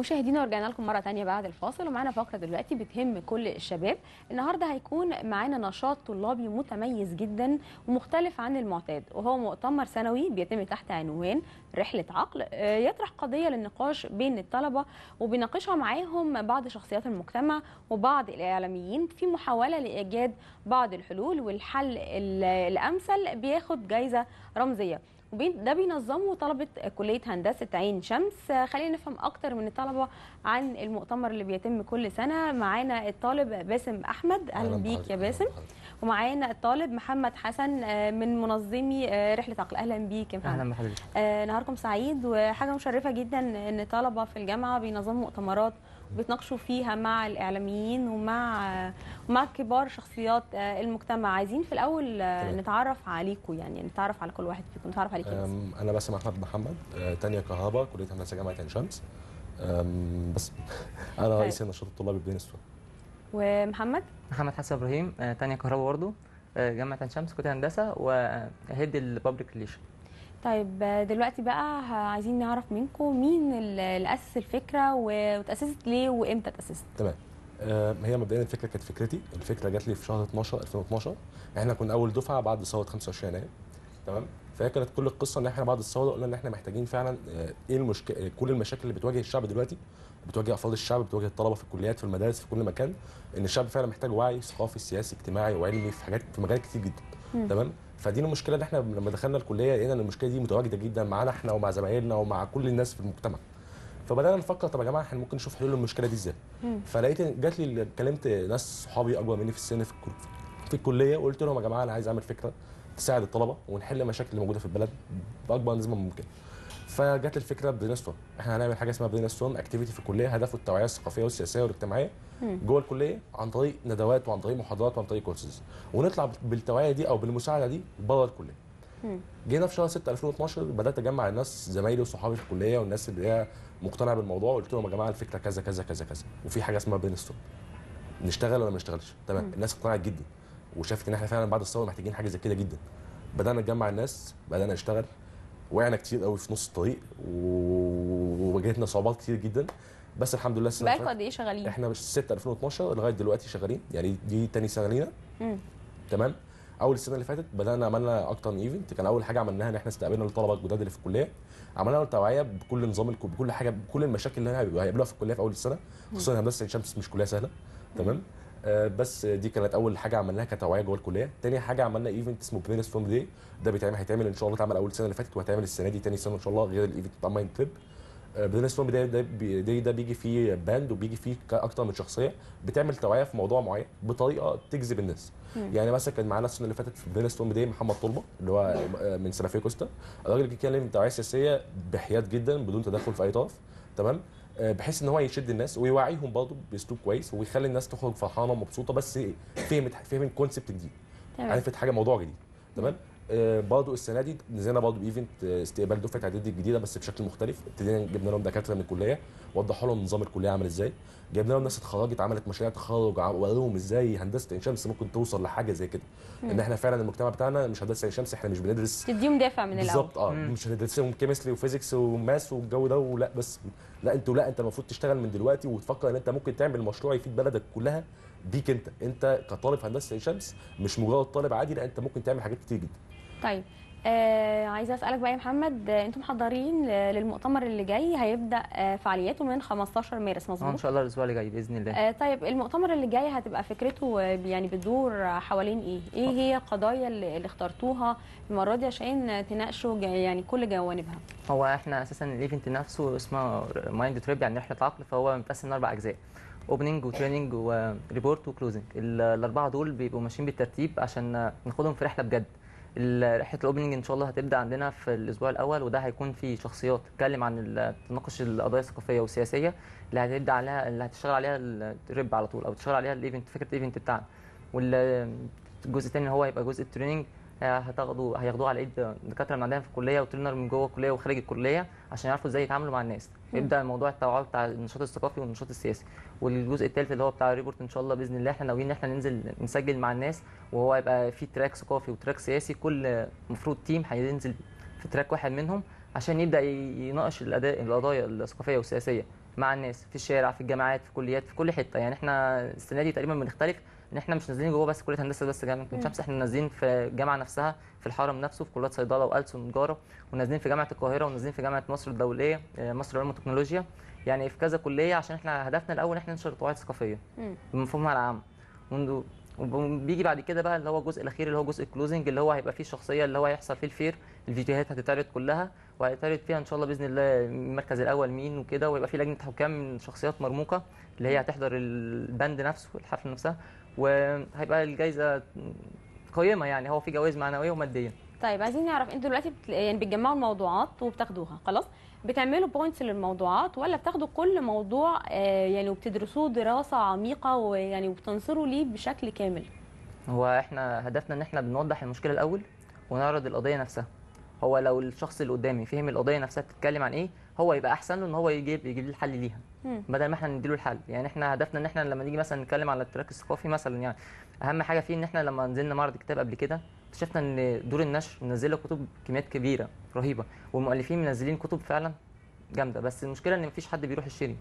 مشاهدينا ورجعنا لكم مره ثانيه بعد الفاصل ومعانا فقره دلوقتي بتهم كل الشباب النهارده هيكون معانا نشاط طلابي متميز جدا ومختلف عن المعتاد وهو مؤتمر سنوي بيتم تحت عنوان رحله عقل آه، يطرح قضيه للنقاش بين الطلبه وبيناقشها معاهم بعض شخصيات المجتمع وبعض الاعلاميين في محاوله لايجاد بعض الحلول والحل الامثل بياخد جايزه رمزيه وده بينظمه طلبه كليه هندسه عين شمس خلينا نفهم اكتر من الطلبه عن المؤتمر اللي بيتم كل سنه معانا الطالب باسم احمد اهلا بيك يا باسم ومعانا الطالب محمد حسن آه، من منظمي آه، رحله عقل اهلا بيك يا محمد اهلا بحضرتك آه، نهاركم سعيد وحاجه مشرفه جدا ان طلبه في الجامعه بينظموا مؤتمرات بتناقشوا فيها مع الاعلاميين ومع مع كبار شخصيات آه، المجتمع عايزين في الاول آه، نتعرف عليكم يعني نتعرف على كل واحد فيكم نتعرف عليك انا بس احمد محمد آه، تانية كهرباء كليه هندسه جامعه عين شمس بس انا طيب. رئيس النشاط الطلابي السوق ومحمد محمد حسن ابراهيم تانية كهرباء برضه جامعه عين شمس كليه هندسه وهيد البابليك ريليشن طيب دلوقتي بقى عايزين نعرف منكم مين اللي اسس الفكره وتاسست ليه وامتى تاسست؟ تمام آه، هي مبدئيا الفكره كانت فكرتي الفكره جات لي في شهر 12 2012 احنا كنا اول دفعه بعد ثوره 25 يناير تمام فهي كانت كل القصه ان احنا بعد الثوره قلنا ان احنا محتاجين فعلا آه، ايه المشكله آه، كل المشاكل اللي بتواجه الشعب دلوقتي بتواجه افراد الشعب بتواجه الطلبه في الكليات في المدارس في كل مكان ان الشعب فعلا محتاج وعي ثقافي سياسي اجتماعي وعلمي في حاجات في مجالات كتير جدا تمام فدي المشكله اللي احنا لما دخلنا الكليه لقينا ان المشكله دي متواجده جدا معانا احنا ومع زمايلنا ومع كل الناس في المجتمع فبدانا نفكر طب يا جماعه احنا ممكن نشوف حلول المشكله دي ازاي فلقيت جات لي كلمت ناس صحابي اكبر مني في السن في, في الكليه وقلت لهم يا جماعه انا عايز اعمل فكره تساعد الطلبه ونحل مشاكل اللي موجوده في البلد باكبر نسبه ممكنه فجت الفكره برين ستون احنا هنعمل حاجه اسمها برين ستون اكتيفيتي في الكليه هدفه التوعيه الثقافيه والسياسيه والاجتماعيه جوه الكليه عن طريق ندوات وعن طريق محاضرات وعن طريق كورسز ونطلع بالتوعيه دي او بالمساعده دي بره الكليه جينا في شهر 6 2012 بدات اجمع الناس زمايلي وصحابي في الكليه والناس اللي هي مقتنعه بالموضوع وقلت لهم يا جماعه الفكره كذا كذا كذا كذا وفي حاجه اسمها برين ستون نشتغل ولا ما نشتغلش تمام الناس اقتنعت جدا وشافت ان احنا فعلا بعد الثوره محتاجين حاجه زي كده جدا بدانا نجمع الناس بدانا نشتغل وقعنا كتير قوي في نص الطريق وواجهتنا صعوبات كتير جدا بس الحمد لله السنه بقى قد ايه شغالين؟ احنا من 6 2012 لغايه دلوقتي شغالين يعني دي تاني سنه لينا تمام اول السنه اللي فاتت بدانا عملنا اكتر من ايفنت كان اول حاجه عملناها ان احنا استقبلنا الطلبه الجداد اللي في الكليه عملنا توعيه بكل نظام بكل حاجه بكل المشاكل اللي هيقابلوها في الكليه في اول السنه خصوصا هندسه عين شمس مش كليه سهله تمام آه، بس دي كانت اول حاجه عملناها كتوعيه جوه الكليه تاني حاجه عملنا ايفنت اسمه برينس فورم داي ده بيتعمل هيتعمل ان شاء الله اتعمل اول سنه اللي فاتت وهتعمل السنه دي تاني سنه ان شاء الله غير الايفنت بتاع مايند تريب برينس فورم داي ده ده بيجي فيه باند وبيجي فيه اكتر من شخصيه بتعمل توعيه في موضوع معين بطريقه تجذب الناس يعني مثلا كان معانا السنه اللي فاتت في برينس فورم داي محمد طلبه اللي هو آه، من سلفيه كوستا الراجل بيتكلم توعيه سياسيه بحياد جدا بدون تدخل في اي طرف تمام آه، بحيث ان هو يشد الناس ويوعيهم برضه باسلوب كويس ويخلي الناس تخرج فرحانه ومبسوطه بس فهمت فهمت كونسبت جديد عرفت حاجه موضوع جديد تمام آه، برضه السنه دي نزلنا برضه بايفنت آه، استقبال دفعه عدد الجديده بس بشكل مختلف ابتدينا جبنا لهم دكاتره من الكليه وضحوا لهم نظام الكليه عامل ازاي جايبنا لهم ناس اتخرجت عملت مشاريع تخرج وقالوا ازاي هندسه عين شمس ممكن توصل لحاجه زي كده مم. ان احنا فعلا المجتمع بتاعنا مش هندسه عين شمس احنا مش بندرس تديهم دافع من الاول بالظبط اه مش هندرسهم كيمستري وفيزيكس وماس والجو ده ولا بس لا انتوا لا انت المفروض تشتغل من دلوقتي وتفكر ان انت ممكن تعمل مشروع يفيد بلدك كلها بيك انت انت كطالب هندسه عين شمس مش مجرد طالب عادي لا انت ممكن تعمل حاجات كتير جدا طيب آه عايزه اسالك بقى يا محمد آه انتم محضرين للمؤتمر اللي جاي هيبدا آه فعالياته من 15 مارس آه، مظبوط ان شاء الله الاسبوع اللي جاي باذن الله آه طيب المؤتمر اللي جاي هتبقى فكرته آه، يعني بتدور حوالين ايه ايه آه. هي القضايا اللي اخترتوها المره دي عشان تناقشوا يعني كل جوانبها هو احنا اساسا الايفنت نفسه اسمه مايند تريب يعني رحله عقل فهو متقسم لاربع اجزاء اوبننج وتريننج وريبورت وكلوزنج الاربعه دول بيبقوا ماشيين بالترتيب عشان ناخدهم في رحله بجد رحله الاوبننج ان شاء الله هتبدا عندنا في الاسبوع الاول وده هيكون في شخصيات تتكلم عن تناقش القضايا الثقافيه والسياسيه اللي هتبدا عليها اللي هتشتغل عليها الريب على طول او تشتغل عليها الايفنت فكره الايفنت بتاعنا والجزء الثاني هو هيبقى جزء التريننج هتاخدوا هياخدوه على ايد دكاتره من عندنا في الكليه وترينر من جوه الكليه وخارج الكليه عشان يعرفوا ازاي يتعاملوا مع الناس يبدا موضوع التوعيه بتاع النشاط الثقافي والنشاط السياسي والجزء الثالث اللي هو بتاع الريبورت ان شاء الله باذن الله احنا ناويين ان احنا ننزل نسجل مع الناس وهو هيبقى في تراك ثقافي وتراك سياسي كل المفروض تيم هينزل في تراك واحد منهم عشان يبدا يناقش الاداء القضايا الثقافيه والسياسيه مع الناس في الشارع في الجامعات في الكليات في كل حته يعني احنا السنه دي تقريبا بنختلف ان احنا مش نازلين جوه بس كليه هندسه بس جامعه عين شمس احنا نازلين في الجامعه نفسها في الحرم نفسه في كليات صيدله والسن ونجاره ونازلين في جامعه القاهره ونازلين في جامعه مصر الدوليه آه، مصر العلوم والتكنولوجيا يعني في كذا كليه عشان احنا هدفنا الاول احنا ننشر التوعيه الثقافيه بمفهومها العام منذ وبيجي بعد كده بقى اللي هو الجزء الاخير اللي هو جزء الكلوزنج اللي هو هيبقى فيه الشخصيه اللي هو هيحصل فيه الفير الفيديوهات هتتعرض كلها وهيتعرض فيها ان شاء الله باذن الله المركز الاول مين وكده ويبقى فيه لجنه حكام من شخصيات مرموقه اللي هي هتحضر البند نفسه الحفله نفسها وهيبقى الجايزه قيمه يعني هو في جوائز معنويه وماديه طيب عايزين نعرف انتوا دلوقتي بت... يعني بتجمعوا الموضوعات وبتاخدوها خلاص بتعملوا بوينتس للموضوعات ولا بتاخدوا كل موضوع آه، يعني وبتدرسوه دراسه عميقه ويعني وبتنصروا ليه بشكل كامل هو احنا هدفنا ان احنا بنوضح المشكله الاول ونعرض القضيه نفسها هو لو الشخص اللي قدامي فهم القضيه نفسها بتتكلم عن ايه هو يبقى احسن له ان هو يجيب يجيب لي الحل ليها بدل ما احنا نديله الحل يعني احنا هدفنا ان احنا لما نيجي مثلا نتكلم على التراك الثقافي مثلا يعني اهم حاجه فيه ان احنا لما نزلنا معرض كتاب قبل كده اكتشفنا ان دور النشر منزله كتب كميات كبيره رهيبه والمؤلفين منزلين كتب فعلا جامده بس المشكله ان مفيش حد بيروح يشتري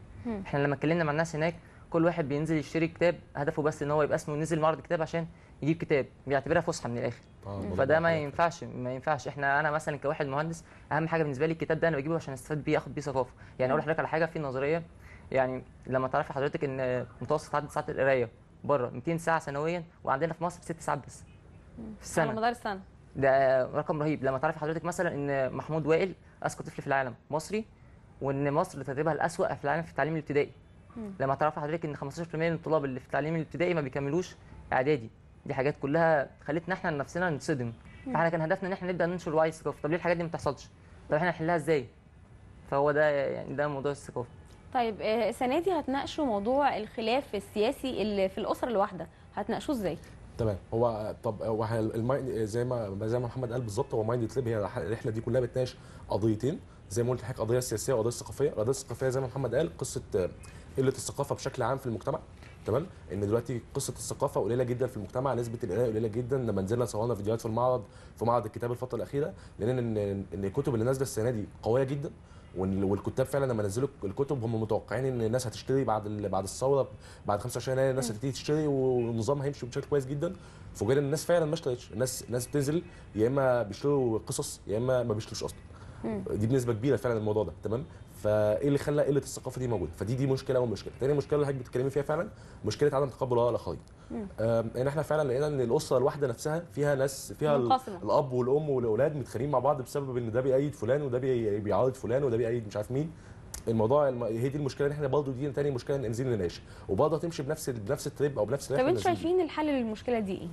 احنا لما اتكلمنا مع الناس هناك كل واحد بينزل يشتري كتاب هدفه بس ان هو يبقى اسمه نزل معرض كتاب عشان يجيب كتاب بيعتبرها فسحه من الاخر آه فده ما ينفعش ما ينفعش احنا انا مثلا كواحد مهندس اهم حاجه بالنسبه لي الكتاب ده انا بجيبه عشان استفاد بيه اخد بيه ثقافه يعني اقول لحضرتك على حاجه في نظريه يعني لما تعرفي حضرتك ان متوسط عدد ساعات القرايه بره 200 ساعه سنويا وعندنا في مصر 6 ساعات بس في السنه على مدار السنه ده رقم رهيب لما تعرفي حضرتك مثلا ان محمود وائل اذكى طفل في العالم مصري وان مصر ترتيبها الاسوء في العالم في التعليم الابتدائي لما تعرفي حضرتك ان 15% من الطلاب اللي في التعليم الابتدائي ما بيكملوش اعدادي دي حاجات كلها خلتنا احنا لنفسنا نتصدم فاحنا كان هدفنا ان احنا نبدا ننشر وعي الثقافي طب ليه الحاجات دي ما بتحصلش طب احنا نحلها ازاي فهو ده يعني ده موضوع الثقافه طيب آه، السنه دي هتناقشوا موضوع الخلاف السياسي اللي في الاسره الواحده هتناقشوه ازاي تمام هو طب هو المايند زي ما زي ما محمد قال بالظبط هو مايند تليب هي الرحله دي كلها بتناقش قضيتين زي ما قلت لحضرتك قضيه سياسيه وقضيه ثقافيه القضيه الثقافيه زي ما محمد قال قصه قله الثقافه بشكل عام في المجتمع تمام ان دلوقتي قصه الثقافه قليله جدا في المجتمع نسبه القرايه قليله جدا لما نزلنا صورنا فيديوهات في المعرض في معرض الكتاب الفتره الاخيره لان ان الكتب اللي نازله السنه دي قويه جدا والكتاب فعلا لما نزلوا الكتب هم متوقعين ان الناس هتشتري بعد بعد الثوره بعد 25 يناير الناس هتبتدي تشتري والنظام هيمشي بشكل كويس جدا فوجئنا ان الناس فعلا ما اشترتش الناس الناس بتنزل يا اما بيشتروا قصص يا اما ما بيشتروش اصلا دي بنسبه كبيره فعلا الموضوع ده تمام فايه اللي خلى قله الثقافه دي موجوده فدي دي مشكله اول مشكله تاني مشكله اللي حضرتك بتتكلمي فيها فعلا مشكله عدم تقبل الاراء الاخرين ان احنا فعلا لقينا ان الاسره الواحده نفسها فيها ناس فيها الاب والام والاولاد متخانقين مع بعض بسبب ان ده بيأيد فلان وده بيعارض فلان وده بيأيد مش عارف مين الموضوع الم... هي دي المشكله ان احنا برضه دي تاني مشكله ننزل نناقش وبرضه تمشي بنفس بنفس التريب او بنفس طب انتوا شايفين الحل للمشكله دي ايه؟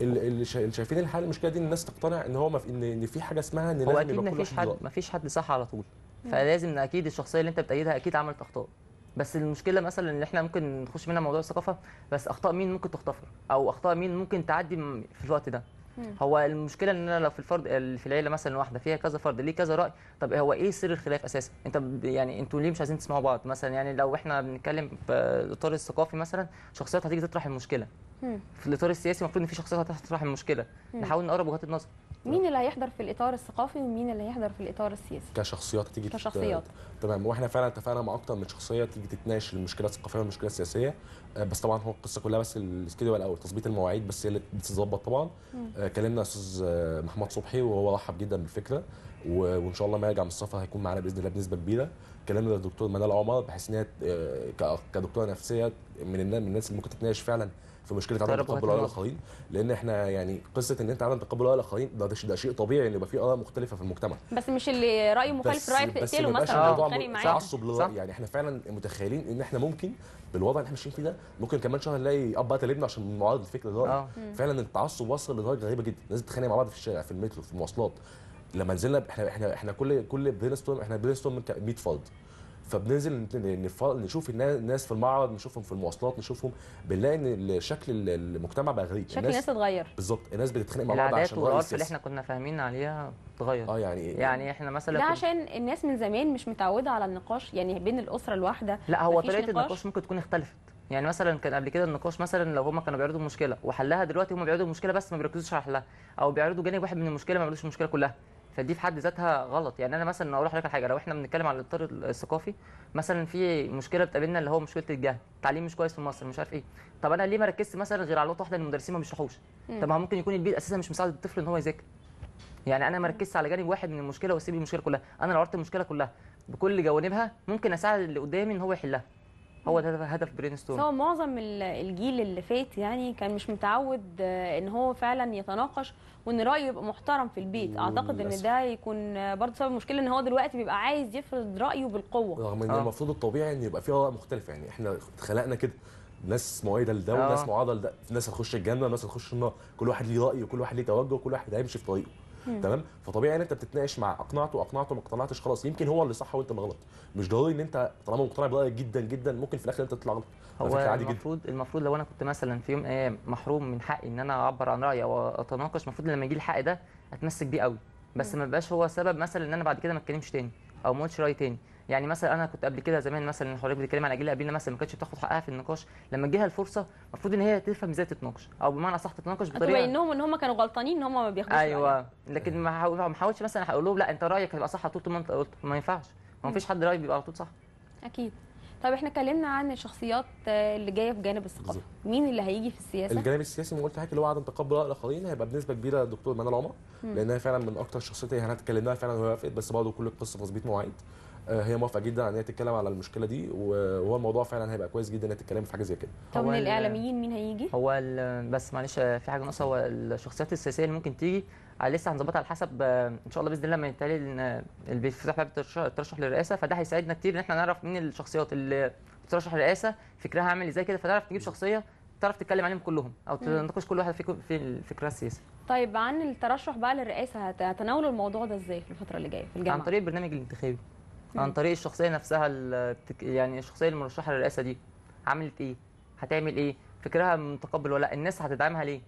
اللي شايفين الحل المشكله دي ان الناس تقتنع ان هو مف... ان في حاجه اسمها ان لازم يبقى كل حد مفيش حد صح على طول فلازم اكيد الشخصيه اللي انت بتأيدها اكيد عملت اخطاء بس المشكله مثلا ان احنا ممكن نخش منها موضوع الثقافه بس اخطاء مين ممكن تختفر او اخطاء مين ممكن تعدي في الوقت ده هو المشكله ان انا لو في الفرد في العيله مثلا واحده فيها كذا فرد ليه كذا راي طب هو ايه سر الخلاف اساسا انت يعني انتوا ليه مش عايزين تسمعوا بعض مثلا يعني لو احنا بنتكلم في الاطار الثقافي مثلا شخصيات هتيجي تطرح المشكله في الاطار السياسي المفروض ان في شخصيات هتطرح المشكله نحاول نقرب وجهات النظر مين اللي هيحضر في الاطار الثقافي ومين اللي هيحضر في الاطار السياسي كشخصيات تيجي كشخصيات تمام واحنا فعلا اتفقنا مع اكتر من شخصيه تيجي تتناقش المشكلات الثقافيه والمشكلات السياسيه آه، بس طبعا هو القصه كلها بس السكيدول الاول تظبيط المواعيد بس هي اللي بتتظبط طبعا آه، كلمنا استاذ آه، محمد صبحي وهو رحب جدا بالفكره وان شاء الله ما يرجع من السفر هيكون معانا باذن الله بنسبه كبيره كلامنا للدكتور منال عمر بحيث ان هي كدكتوره نفسيه من الناس اللي ممكن تتناقش فعلا في مشكله عدم تقبل الاراء الاخرين لان احنا يعني قصه ان انت عدم تقبل الاراء الاخرين ده, ده شيء طبيعي ان يبقى في اراء مختلفه في المجتمع بس مش اللي رايه مخالف رايك تقتله مثلا تتخانق معاه تعصب للراي يعني احنا فعلا متخيلين ان احنا ممكن بالوضع اللي احنا ماشيين فيه ده ممكن كمان شهر نلاقي اب قتل ابنه عشان معارض الفكره ده آه. فعلا التعصب وصل لدرجه غريبه جدا الناس بتتخانق مع بعض في الشارع في المترو في المواصلات لما نزلنا احنا احنا احنا كل كل برين ستورم احنا برين ستورم 100 فرد فبننزل نشوف الناس في المعرض نشوفهم في المواصلات نشوفهم بنلاقي ان شكل المجتمع بقى غريب شكل الناس اتغير بالظبط الناس بتتخانق مع بعض عشان العادات اللي احنا كنا فاهمين عليها اتغير اه يعني يعني احنا مثلا ده عشان الناس من زمان مش متعوده على النقاش يعني بين الاسره الواحده لا هو طريقه النقاش ممكن تكون اختلفت يعني مثلا كان قبل كده النقاش مثلا لو هما كانوا بيعرضوا مشكله وحلها دلوقتي هما بيعرضوا المشكله بس ما بيركزوش على حلها او بيعرضوا جانب واحد من المشكله ما بيعرضوش المشكله كلها فدي في حد ذاتها غلط يعني انا مثلا اقول لحضرتك حاجه لو احنا بنتكلم على الاطار الثقافي مثلا في مشكله بتقابلنا اللي هو مشكله الجهل التعليم مش كويس في مصر مش عارف ايه طب انا ليه ما ركزت مثلا غير على نقطه واحده ان المدرسين ما بيشرحوش طب ما ممكن يكون البيت اساسا مش مساعد الطفل ان هو يذاكر يعني انا ما ركزتش على جانب واحد من المشكله واسيب المشكله كلها انا لو عرفت المشكله كلها بكل جوانبها ممكن اساعد اللي قدامي ان هو يحلها هو ده هدف برين ستورم هو معظم الجيل اللي فات يعني كان مش متعود آه، ان هو فعلا يتناقش وان رايه يبقى محترم في البيت اعتقد ان ده يكون آه، برضه سبب المشكله ان هو دلوقتي بيبقى عايز يفرض رايه بالقوه رغم ان آه. المفروض الطبيعي ان يبقى في اراء مختلفه يعني احنا اتخلقنا كده ناس معايده لده وناس آه. معادله لده ناس هتخش الجنه وناس هتخش النار كل واحد ليه راي وكل واحد ليه توجه وكل واحد هيمشي في طريقه تمام فطبيعي ان انت بتتناقش مع اقنعته اقنعته ما اقتنعتش خلاص يمكن هو اللي صح وانت اللي غلط مش ضروري ان انت طالما مقتنع برايك جدا جدا ممكن في الاخر انت تطلع غلط هو عادي المفروض جدا. المفروض لو انا كنت مثلا في يوم ايام آه، محروم من حقي ان انا اعبر عن رايي او اتناقش المفروض لما يجي لي الحق ده اتمسك بيه قوي بس ما بقاش هو سبب مثلا ان انا بعد كده ما اتكلمش تاني او ما قلتش رايي تاني يعني مثلا انا كنت قبل كده زمان مثلا حضرتك بتتكلم على جيل قبلنا مثلا ما كانتش بتاخد حقها في النقاش لما تجيها الفرصه المفروض ان هي تفهم ازاي تتناقش او بمعنى صح تتناقش بطريقه تبينهم ان هم كانوا غلطانين ان هم ما بياخدوش ايوه لكن ما حاولش مثلا اقول لهم لا انت رايك هيبقى صح طول ما انت قلت ما ينفعش ما فيش حد رايي بيبقى على طول صح اكيد طب احنا اتكلمنا عن الشخصيات اللي جايه في جانب الثقافه مين اللي هيجي في السياسه الجانب السياسي ما قلت حضرتك اللي هو عدم تقبل راي الاخرين هيبقى بنسبه كبيره الدكتور منال عمر لانها فعلا من اكتر الشخصيات اللي احنا اتكلمناها فعلا وهي وافقت بس برضه كل القصه تظبيط مواعيد آه، هي موافقه جدا ان هي تتكلم على المشكله دي وهو الموضوع فعلا هيبقى كويس جدا ان هي تتكلم في حاجه زي كده طب من الاعلاميين مين هيجي هو بس معلش في حاجه ناقصه هو الشخصيات السياسيه اللي ممكن تيجي آه، لسه هنظبطها على حسب آه، ان شاء الله باذن الله لما يتهيألي ان اللي بيفتح باب الترشح للرئاسه فده هيساعدنا كتير ان احنا نعرف مين الشخصيات اللي بترشح للرئاسه فكرها عامل ازاي كده فتعرف تجيب شخصيه تعرف تتكلم عليهم كلهم او تناقش كل واحد فيكم في الفكره السياسيه. طيب عن الترشح بقى للرئاسه هتناولوا الموضوع ده ازاي في الفتره اللي جايه في الجامعه؟ عن طريق البرنامج الانتخابي. عن طريق الشخصيه نفسها يعني الشخصيه المرشحه للرئاسه دي عملت ايه هتعمل ايه فكرها متقبل ولا لا الناس هتدعمها ليه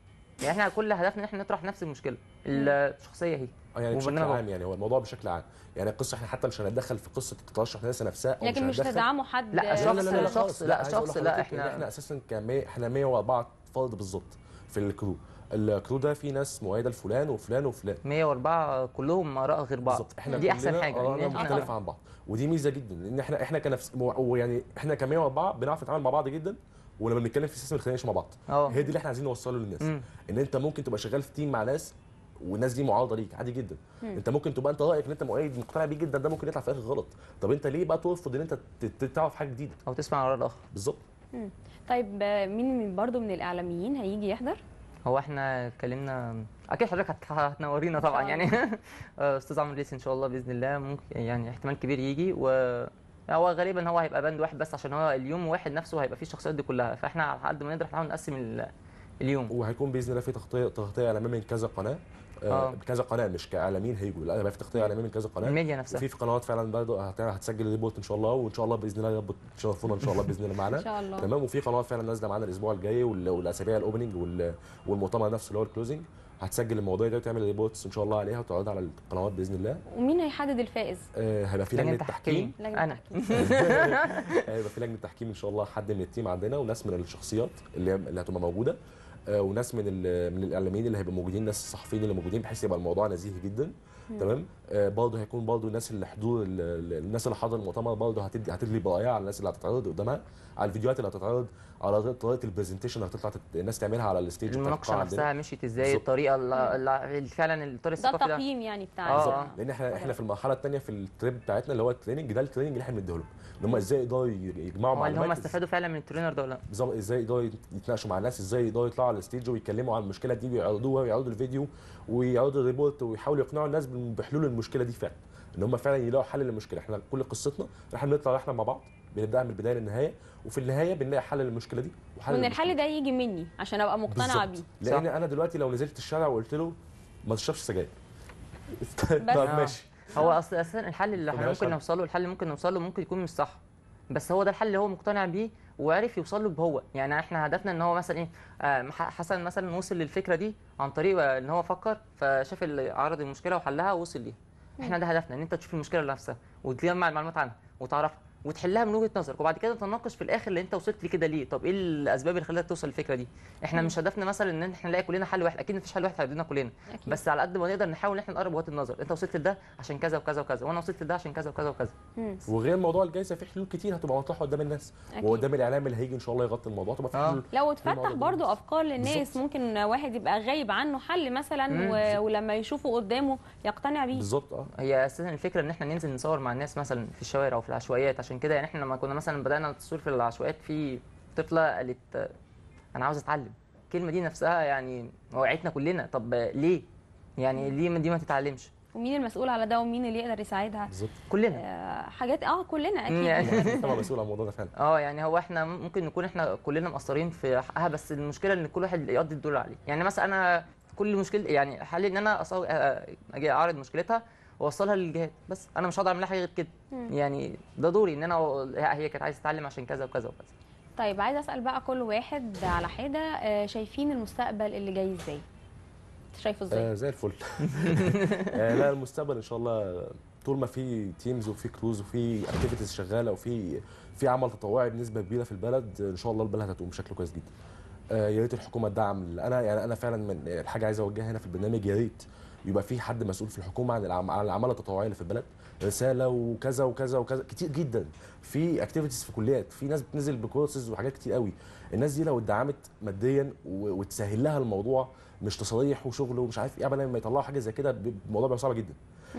يعني احنا كل هدفنا ان احنا نطرح نفس المشكله الشخصيه هي آه، يعني بشكل عام يعني هو الموضوع بشكل عام يعني القصه احنا حتى مش هنتدخل في قصه الترشح الناس نفسها أو لكن مش هندعمه حد لا شخص لا, لا, لا, لا شخص لا شخص لا احنا احنا اساسا كمية احنا 104 فرد بالظبط في الكرو الكرو ده فيه ناس مؤيده لفلان وفلان وفلان 104 كلهم اراء غير بعض بالظبط احنا دي احسن حاجه يعني مختلف عن بعض ودي ميزه جدا لان احنا احنا كنفس يعني احنا ك 104 بنعرف نتعامل مع بعض جدا ولما بنتكلم في السيستم الخليجي مع بعض أوه. هي دي اللي احنا عايزين نوصله للناس مم. ان انت ممكن تبقى شغال في تيم مع ناس والناس دي معارضه ليك عادي جدا مم. انت ممكن تبقى انت رايك ان انت مؤيد مقتنع بيه جدا ده ممكن يطلع في الاخر غلط طب انت ليه بقى ترفض ان انت تعرف حاجه جديده او تسمع اراء الاخر بالظبط طيب مين من برضه من الاعلاميين هيجي يحضر هو احنا اتكلمنا اكيد حضرتك هتنورينا طبعا يعني آه، استاذ عمرو ليس ان شاء الله باذن الله ممكن يعني احتمال كبير يجي و هو غالبا هو هيبقى باند واحد بس عشان هو اليوم واحد نفسه هيبقى فيه الشخصيات دي كلها فاحنا على قد ما نقدر نحاول نقسم اليوم وهيكون باذن الله في تغطيه تغطيه على من كذا قناه آه. آه. كذا قناه مش كاعلاميين هيجوا لا في تغطيه اعلاميه من كذا قناه الميديا نفسها في قنوات فعلا برضه هتسجل ريبورت ان شاء الله وان شاء الله باذن الله رب تشرفونا ان شاء الله باذن الله معانا ان شاء الله تمام وفي قنوات فعلا نازله معانا الاسبوع الجاي والاسابيع الاوبننج والمؤتمر نفسه اللي هو الكلوزنج هتسجل المواضيع دي وتعمل ريبورتس ان شاء الله عليها وتعرضها على القنوات باذن الله ومين هيحدد الفائز؟ آه، هيبقى في لجنه تحكيم انا هيبقى في لجنه تحكيم ان شاء الله حد من التيم عندنا وناس من الشخصيات اللي هتبقى موجوده آه، وناس من من الاعلاميين اللي هيبقوا موجودين ناس الصحفيين اللي موجودين بحيث يبقى الموضوع نزيه جدا تمام آه، برضه هيكون برضه الناس اللي حضور الناس اللي حضر المؤتمر برضه هتدي هتدي بقايا على الناس اللي هتتعرض قدامها على الفيديوهات اللي هتتعرض على طريقه البرزنتيشن اللي هتطلع الناس تعملها على الستيج المناقشه نفسها مشيت ازاي الطريقه اللي فعلا الطريقه ده التقييم يعني بتاع آه. لان احنا احنا في المرحله الثانيه في التريب بتاعتنا اللي هو التريننج ده التريننج اللي احنا بنديه لهم ان هم ازاي يقدروا يجمعوا معلومات هل هم استفادوا فعلا من الترينر ده ولا لا؟ بالظبط ازاي يقدروا يتناقشوا مع الناس ازاي يقدروا يطلعوا على الستيج ويتكلموا عن المشكله دي ويعرضوها ويعرضوا الفيديو ويعرضوا الريبورت ويحاولوا يقنعوا الناس بحلول المشكله دي فعلا ان هم فعلا يلاقوا حل للمشكله احنا كل قصتنا احنا بنطلع احنا مع بعض بنبداها من البدايه للنهايه وفي النهايه بنلاقي حل للمشكله دي وحل وان الحل ده يجي مني عشان ابقى مقتنعه بيه لان انا دلوقتي لو نزلت الشارع وقلت له ما تشربش سجاير طب ماشي هو اصل اساسا الحل اللي احنا ممكن نوصله الحل اللي ممكن نوصله ممكن يكون مش صح بس هو ده الحل اللي هو مقتنع بيه وعرف يوصل له بهو يعني احنا هدفنا ان هو مثلا ايه آه، حسن مثلا وصل للفكره دي عن طريق آه، ان هو فكر فشاف عرض المشكله وحلها ووصل ليها احنا ده هدفنا ان انت تشوف المشكله نفسها وتجمع المعلومات عنها وتعرفها وتحلها من وجهه نظرك وبعد كده تناقش في الاخر اللي انت وصلت ليه كده ليه طب ايه الاسباب اللي خلتك توصل للفكره دي احنا مش هدفنا مثلا ان احنا نلاقي كلنا حل واحد اكيد مفيش حل واحد هيدينا كلنا أكيد. بس على قد ما نقدر نحاول ان احنا نقرب وجهه النظر انت وصلت لده عشان كذا وكذا وكذا وانا وصلت لده عشان كذا وكذا وكذا وغير موضوع الجائزه في حلول كتير هتبقى مطروحه قدام الناس وقدام الاعلام اللي هيجي ان شاء الله يغطي الموضوع تبقى في آه. حلول آه. لو اتفتح برضو افكار للناس بالزبط. ممكن واحد يبقى غايب عنه حل مثلا و... ولما يشوفه قدامه يقتنع بيه بالظبط آه. هي اساسا الفكره ان احنا ننزل نصور مع الناس مثلا في الشوارع في العشوائيات عشان عشان كده يعني احنا لما كنا مثلا بدانا التصوير في العشوائيات في طفله قالت انا عاوز اتعلم الكلمه دي نفسها يعني وقعتنا كلنا طب ليه يعني ليه دي ما تتعلمش ومين المسؤول على ده ومين اللي يقدر يساعدها بالظبط كلنا آه حاجات اه كلنا يعني اكيد طبعا مسؤول عن الموضوع ده فعلا اه يعني هو احنا ممكن نكون احنا كلنا مقصرين في حقها بس المشكله ان كل واحد يقضي الدور عليه يعني مثلا انا كل مشكله يعني حل ان انا آه، آه، اجي اعرض مشكلتها واوصلها للجهات بس انا مش هقدر اعمل لها حاجه غير كده يعني ده دوري ان انا هي كانت عايزه تتعلم عشان كذا وكذا وكذا طيب عايزه اسال بقى كل واحد على حده آه، شايفين المستقبل اللي جاي ازاي شايفه ازاي آه زي الفل آه لا المستقبل ان شاء الله طول ما في تيمز وفي كروز وفي اكتيفيتيز شغاله وفي في عمل تطوعي بنسبه كبيره في البلد ان شاء الله البلد هتقوم بشكل كويس جدا آه يا ريت الحكومه تدعم انا يعني انا فعلا من يعني الحاجه عايز اوجهها هنا في البرنامج يا ريت يبقى في حد مسؤول في الحكومه عن العماله التطوعيه اللي في البلد رساله وكذا وكذا وكذا كتير جدا في اكتيفيتيز في كليات في ناس بتنزل بكورسز وحاجات كتير قوي الناس دي لو اتدعمت ماديا وتسهل لها الموضوع مش تصاريح وشغل ومش عارف ايه قبل ما يطلعوا حاجه زي كده الموضوع بيبقى صعب جدا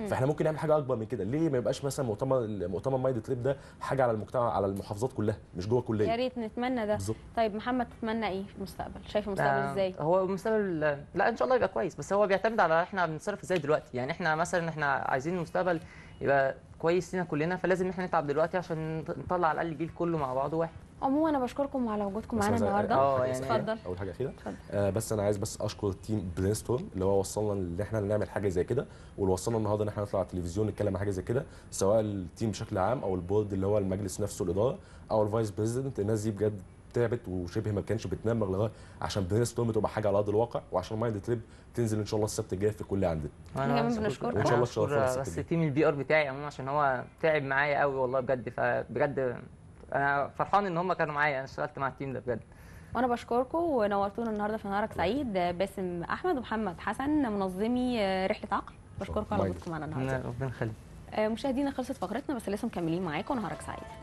فاحنا ممكن نعمل حاجه اكبر من كده ليه ما يبقاش مثلا مؤتمر مؤتمر مايد تريب ده حاجه على المجتمع على المحافظات كلها مش جوه الكليه يا ريت نتمنى ده بالزبط. طيب محمد تتمنى ايه في المستقبل شايف المستقبل آه ازاي هو المستقبل لا ان شاء الله يبقى كويس بس هو بيعتمد على احنا بنتصرف ازاي دلوقتي يعني احنا مثلا احنا عايزين المستقبل يبقى كويس لينا كلنا فلازم احنا نتعب دلوقتي عشان نطلع على الاقل جيل كله مع بعضه واحد عموما انا بشكركم على وجودكم معانا النهارده اه, اه، يعني اتفضل اول حاجه اخيره آه بس انا عايز بس اشكر تيم برين ستورم اللي هو وصلنا ان احنا نعمل حاجه زي كده واللي وصلنا النهارده ان احنا نطلع على التلفزيون نتكلم عن حاجه زي كده سواء التيم بشكل عام او البورد اللي هو المجلس نفسه الاداره او الفايس بريزدنت الناس دي بجد تعبت وشبه ما كانش بتنام لغايه عشان برين ستورم تبقى حاجه على ارض الواقع وعشان مايند تريب تنزل ان شاء الله السبت الجاي في الكليه عندنا. احنا كمان بنشكرك وان شاء الله الشهر بس تيم البي ار بتاعي عموما عشان هو تعب معايا قوي والله بجد فبجد انا فرحان ان هم كانوا معايا انا اشتغلت مع التيم ده بجد وانا بشكركم ونورتونا النهارده في نهارك سعيد باسم احمد ومحمد حسن منظمي رحله عقل بشكركم على وجودكم معانا النهارده ربنا يخليك آه، مشاهدينا خلصت فقرتنا بس لسه مكملين معاكم نهارك سعيد